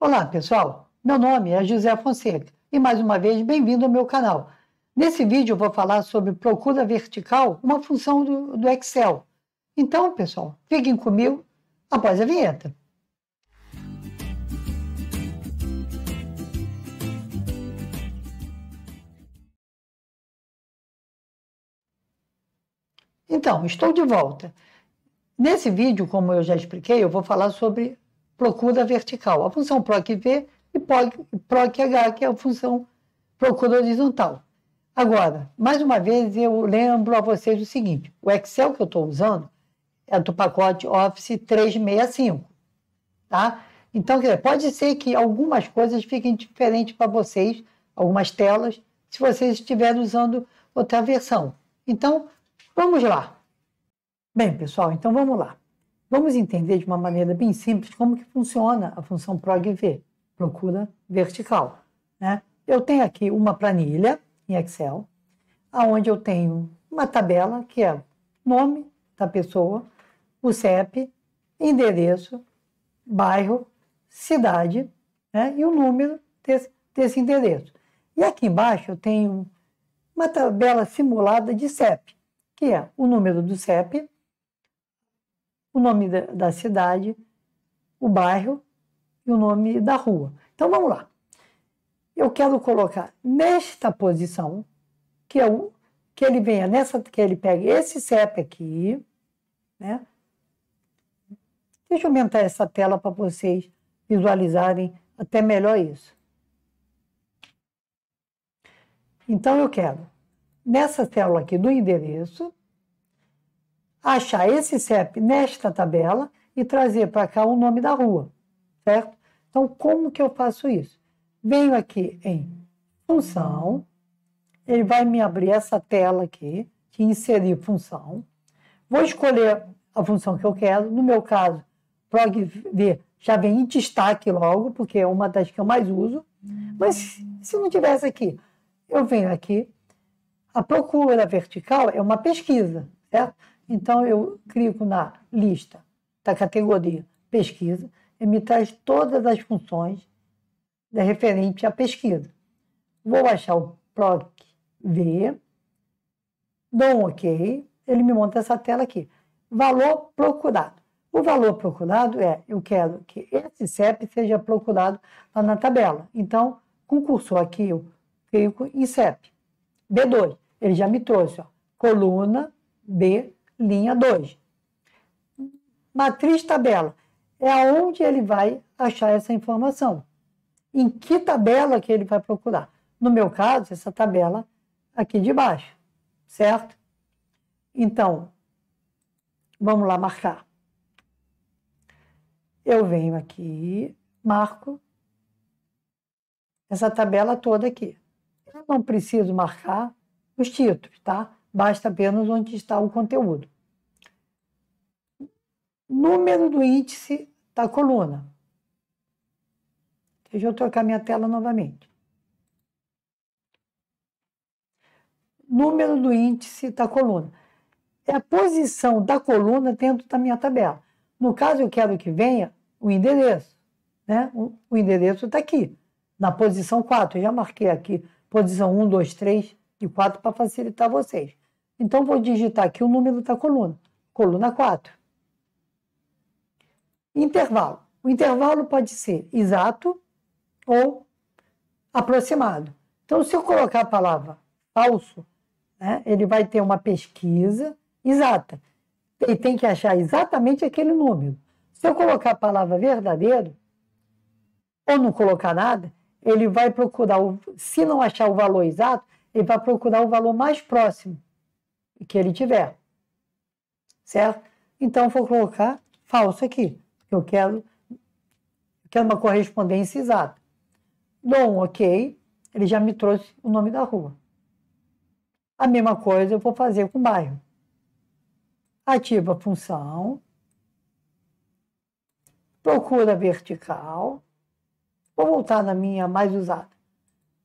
Olá, pessoal. Meu nome é José Fonseca e mais uma vez bem-vindo ao meu canal. Nesse vídeo eu vou falar sobre procura vertical, uma função do, do Excel. Então, pessoal, fiquem comigo após a vinheta. Então, estou de volta. Nesse vídeo, como eu já expliquei, eu vou falar sobre procura vertical, a função PROC-V e PROC-H, que é a função procura horizontal. Agora, mais uma vez, eu lembro a vocês o seguinte: o Excel que eu estou usando é do pacote Office 365, tá? Então, pode ser que algumas coisas fiquem diferentes para vocês, algumas telas, se vocês estiverem usando outra versão. Então, vamos lá. Bem, pessoal, então vamos lá. Vamos entender de uma maneira bem simples como que funciona a função PROG-V, procura vertical. Né? Eu tenho aqui uma planilha em Excel, aonde eu tenho uma tabela que é nome da pessoa, o CEP, endereço, bairro, cidade né? e o número desse, desse endereço. E aqui embaixo eu tenho uma tabela simulada de CEP, que é o número do CEP, o nome da, da cidade, o bairro e o nome da rua. Então vamos lá. Eu quero colocar nesta posição que é o que ele venha nessa que ele pegue esse CEP aqui, né? Deixa eu aumentar essa tela para vocês visualizarem até melhor isso. Então eu quero nessa célula aqui do endereço achar esse CEP nesta tabela e trazer para cá o nome da rua, certo? Então, como que eu faço isso? Venho aqui em função, ele vai me abrir essa tela aqui, que inserir função. Vou escolher a função que eu quero, no meu caso, PROGV já vem em destaque logo, porque é uma das que eu mais uso. Mas se não tivesse aqui, eu venho aqui. A procura vertical é uma pesquisa, certo? Então, eu clico na lista da categoria pesquisa e me traz todas as funções referente à pesquisa. Vou baixar o PROC V, dou um OK, ele me monta essa tela aqui. Valor procurado. O valor procurado é, eu quero que esse CEP seja procurado lá na tabela. Então, com o cursor aqui, eu clico em CEP. B2, ele já me trouxe, ó, coluna B linha 2. Matriz tabela é aonde ele vai achar essa informação. Em que tabela que ele vai procurar? No meu caso, essa tabela aqui de baixo, certo? Então, vamos lá marcar. Eu venho aqui, marco essa tabela toda aqui. Eu não preciso marcar os títulos, tá? basta apenas onde está o conteúdo. Número do índice da coluna. Deixa eu trocar minha tela novamente. Número do índice da coluna. É a posição da coluna dentro da minha tabela. No caso, eu quero que venha o endereço. Né? O endereço está aqui, na posição 4. Eu já marquei aqui posição 1, 2, 3 e 4 para facilitar vocês. Então, vou digitar aqui o número da coluna, coluna 4. Intervalo. O intervalo pode ser exato ou aproximado. Então, se eu colocar a palavra falso, né, ele vai ter uma pesquisa exata. Ele tem que achar exatamente aquele número. Se eu colocar a palavra verdadeiro, ou não colocar nada, ele vai procurar, o, se não achar o valor exato, ele vai procurar o valor mais próximo que ele tiver. Certo? Então, vou colocar falso aqui, eu quero, quero uma correspondência exata. Dou um OK, ele já me trouxe o nome da rua. A mesma coisa eu vou fazer com o bairro. Ativa a função, procura vertical, vou voltar na minha mais usada.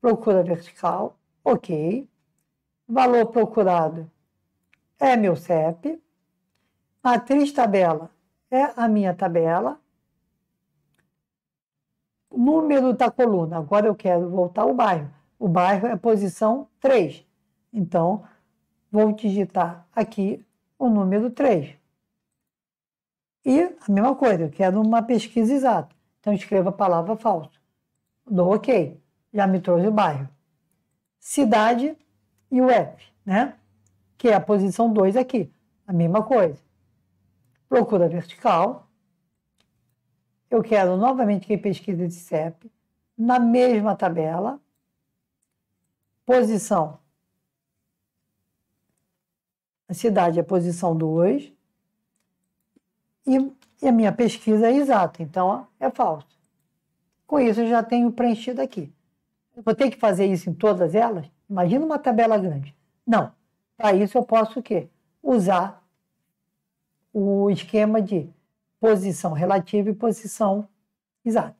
Procura vertical, ok. Valor procurado é meu CEP. Matriz tabela é a minha tabela. Número da coluna, agora eu quero voltar ao bairro. O bairro é posição 3. Então, vou digitar aqui o número 3. E a mesma coisa, eu quero uma pesquisa exata. Então, escreva a palavra falso. Dou OK. Já me trouxe o bairro. Cidade e o app, né? que é a posição 2 aqui. A mesma coisa. Procura vertical. Eu quero novamente que pesquisa de CEP na mesma tabela. Posição. A cidade é posição 2. E, e a minha pesquisa é exata, então é falso. Com isso, eu já tenho preenchido aqui. Eu vou ter que fazer isso em todas elas? Imagina uma tabela grande. Não, para isso eu posso o quê? Usar o esquema de posição relativa e posição exata.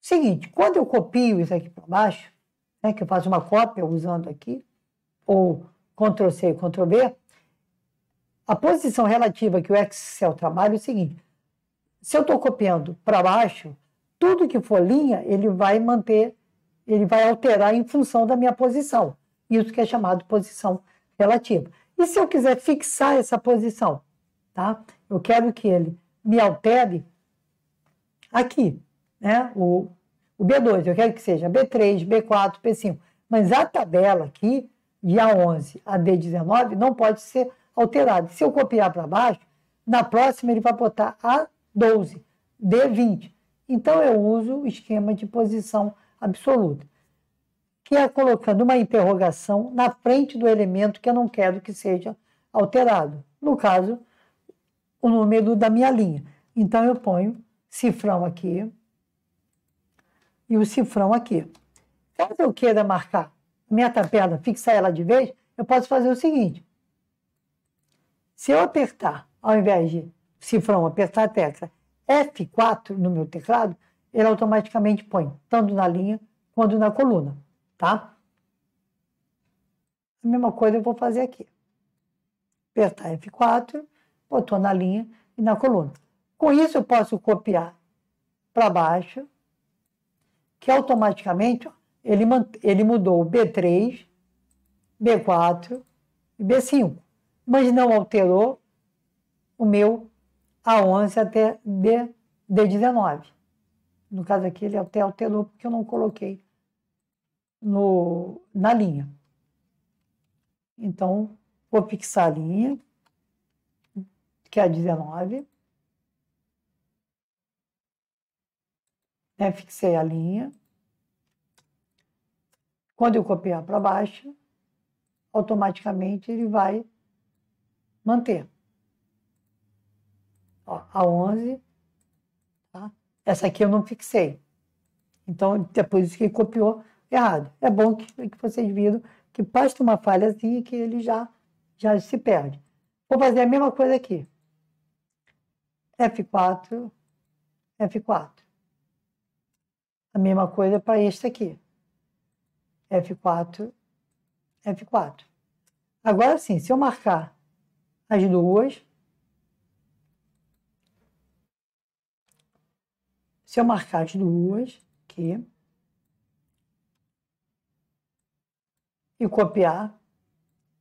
Seguinte, quando eu copio isso aqui para baixo, né, que eu faço uma cópia usando aqui, ou Ctrl C e Ctrl V, a posição relativa que o Excel trabalha é o seguinte: se eu estou copiando para baixo, tudo que for linha, ele vai manter, ele vai alterar em função da minha posição. Isso que é chamado posição relativa relativa. E se eu quiser fixar essa posição, tá? Eu quero que ele me altere aqui, né? O, o B2, eu quero que seja B3, B4, B5. Mas a tabela aqui, de A11 a D19, não pode ser alterada. Se eu copiar para baixo, na próxima ele vai botar A12, D20. Então eu uso o esquema de posição absoluta que é colocando uma interrogação na frente do elemento que eu não quero que seja alterado. No caso, o número da minha linha. Então eu ponho cifrão aqui e o cifrão aqui. Caso eu queira marcar minha tabela, fixar ela de vez, eu posso fazer o seguinte. Se eu apertar, ao invés de cifrão, apertar a tecla F4 no meu teclado, ele automaticamente põe tanto na linha quanto na coluna tá? A mesma coisa eu vou fazer aqui. Apertar F4, botou na linha e na coluna. Com isso, eu posso copiar para baixo, que automaticamente ele, ele mudou o B3, B4 e B5, mas não alterou o meu A11 até B, D19. No caso aqui, ele até alterou porque eu não coloquei no, na linha. Então, vou fixar a linha, que é a 19. Né? Fixei a linha. Quando eu copiar para baixo, automaticamente ele vai manter. Ó, a 11, tá? essa aqui eu não fixei. Então, depois que copiou, errado. É bom que, que vocês viram que basta uma falhazinha que ele já, já se perde. Vou fazer a mesma coisa aqui. F4, F4. A mesma coisa para este aqui. F4, F4. Agora sim, se eu marcar as duas, se eu marcar as duas, aqui, e copiar,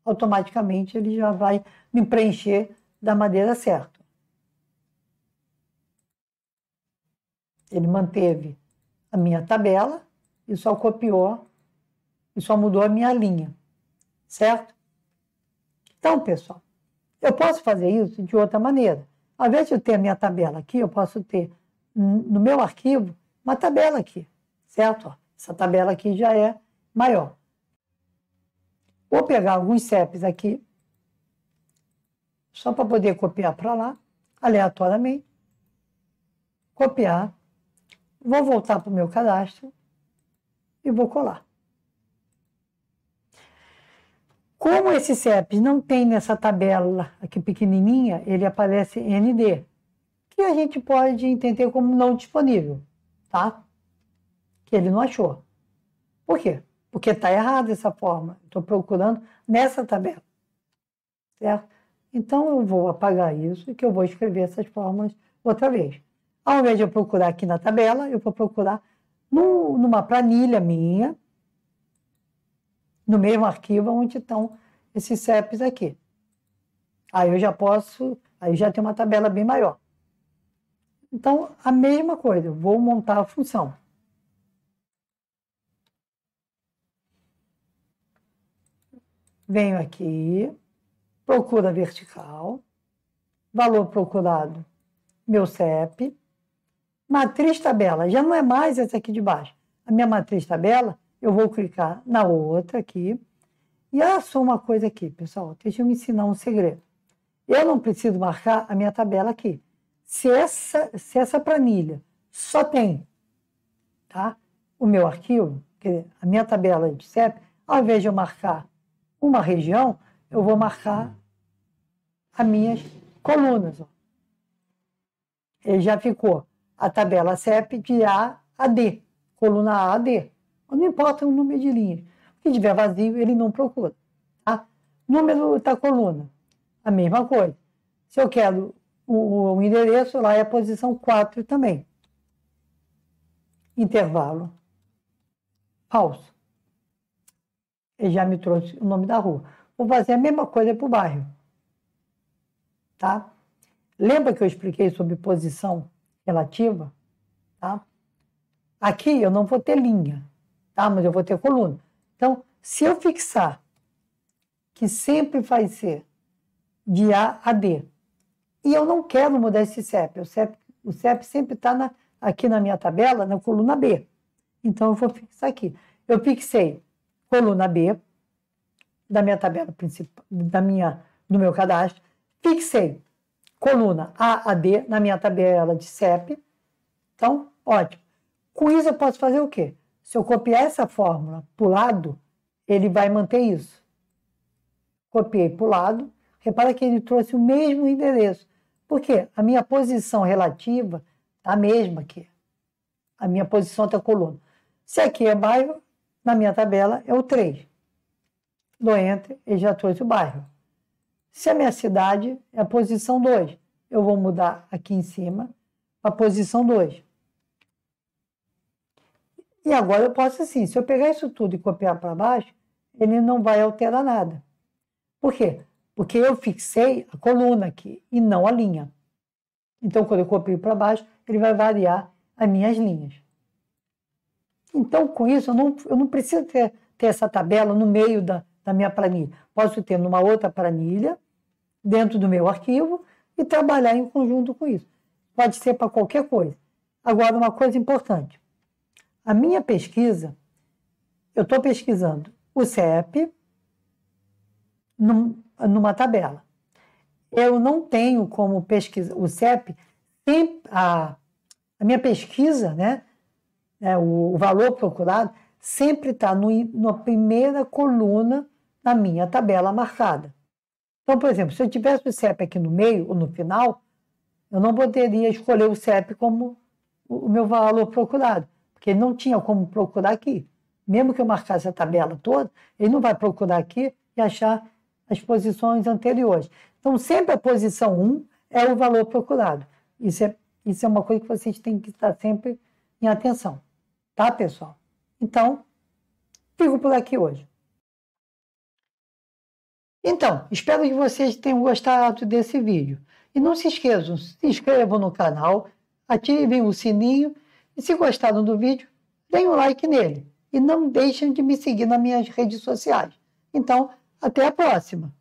automaticamente ele já vai me preencher da maneira certa. Ele manteve a minha tabela e só copiou e só mudou a minha linha, certo? Então, pessoal, eu posso fazer isso de outra maneira. Ao invés de eu ter a minha tabela aqui, eu posso ter no meu arquivo uma tabela aqui, certo? Essa tabela aqui já é maior. Vou pegar alguns CEPs aqui, só para poder copiar para lá, aleatoriamente. Copiar. Vou voltar para o meu cadastro e vou colar. Como esse CEP não tem nessa tabela aqui pequenininha, ele aparece ND, que a gente pode entender como não disponível, tá? Que ele não achou. Por quê? Porque está errada essa forma. Estou procurando nessa tabela. Certo? Então eu vou apagar isso e que eu vou escrever essas formas outra vez. Ao invés de eu procurar aqui na tabela, eu vou procurar no, numa planilha minha, no mesmo arquivo onde estão esses CEPs aqui. Aí eu já posso, aí já tem uma tabela bem maior. Então, a mesma coisa, vou montar a função. venho aqui, procura vertical, valor procurado, meu CEP, matriz tabela, já não é mais essa aqui de baixo. A minha matriz tabela, eu vou clicar na outra aqui. E ah, só uma coisa aqui, pessoal, deixa eu me ensinar um segredo. Eu não preciso marcar a minha tabela aqui. Se essa, se essa planilha só tem tá? o meu arquivo, a minha tabela de CEP, ao invés de eu marcar uma região, eu vou marcar hum. as minhas colunas. Ele já ficou a tabela CEP de A a D, coluna A a D. Não importa o número de linhas. Se tiver vazio, ele não procura. Tá? Número da coluna, a mesma coisa. Se eu quero o, o endereço, lá é a posição 4 também. Intervalo falso ele já me trouxe o nome da rua. Vou fazer a mesma coisa para o bairro. Tá? Lembra que eu expliquei sobre posição relativa? Tá? Aqui eu não vou ter linha, tá? mas eu vou ter coluna. Então, se eu fixar que sempre vai ser de A a D, e eu não quero mudar esse CEP, o CEP, o CEP sempre está aqui na minha tabela, na coluna B. Então, eu vou fixar aqui. Eu fixei coluna B da minha tabela principal, da minha, do meu cadastro, fixei coluna A a D na minha tabela de CEP. Então, ótimo. Com isso eu posso fazer o quê? Se eu copiar essa fórmula para o lado, ele vai manter isso. Copiei para o lado, repara que ele trouxe o mesmo endereço. Por quê? A minha posição relativa está a mesma aqui. A minha posição da coluna. Se aqui é bairro, na minha tabela é o 3. Do enter ele já trouxe o bairro. Se a minha cidade é a posição 2, eu vou mudar aqui em cima para a posição 2. E agora eu posso assim, se eu pegar isso tudo e copiar para baixo, ele não vai alterar nada. Por quê? Porque eu fixei a coluna aqui e não a linha. Então, quando eu copio para baixo, ele vai variar as minhas linhas. Então, com isso, eu não, eu não preciso ter, ter essa tabela no meio da, da minha planilha. Posso ter numa outra planilha, dentro do meu arquivo, e trabalhar em conjunto com isso. Pode ser para qualquer coisa. Agora, uma coisa importante: a minha pesquisa, eu estou pesquisando o CEP num, numa tabela. Eu não tenho como pesquisar o CEP, tem a, a minha pesquisa, né? né, o, o valor procurado, sempre está na primeira coluna na minha tabela marcada. Então, por exemplo, se eu tivesse o CEP aqui no meio ou no final, eu não poderia escolher o CEP como o meu valor procurado, porque ele não tinha como procurar aqui. Mesmo que eu marcasse a tabela toda, ele não vai procurar aqui e achar as posições anteriores. Então, sempre a posição 1 é o valor procurado. Isso é, isso é uma coisa que vocês têm que estar sempre em atenção. Tá, pessoal? Então, fico por aqui hoje. Então, espero que vocês tenham gostado desse vídeo. E não se esqueçam, se inscrevam no canal, ativem o sininho e se gostaram do vídeo, deem um like nele. E não deixem de me seguir nas minhas redes sociais. Então, até a próxima!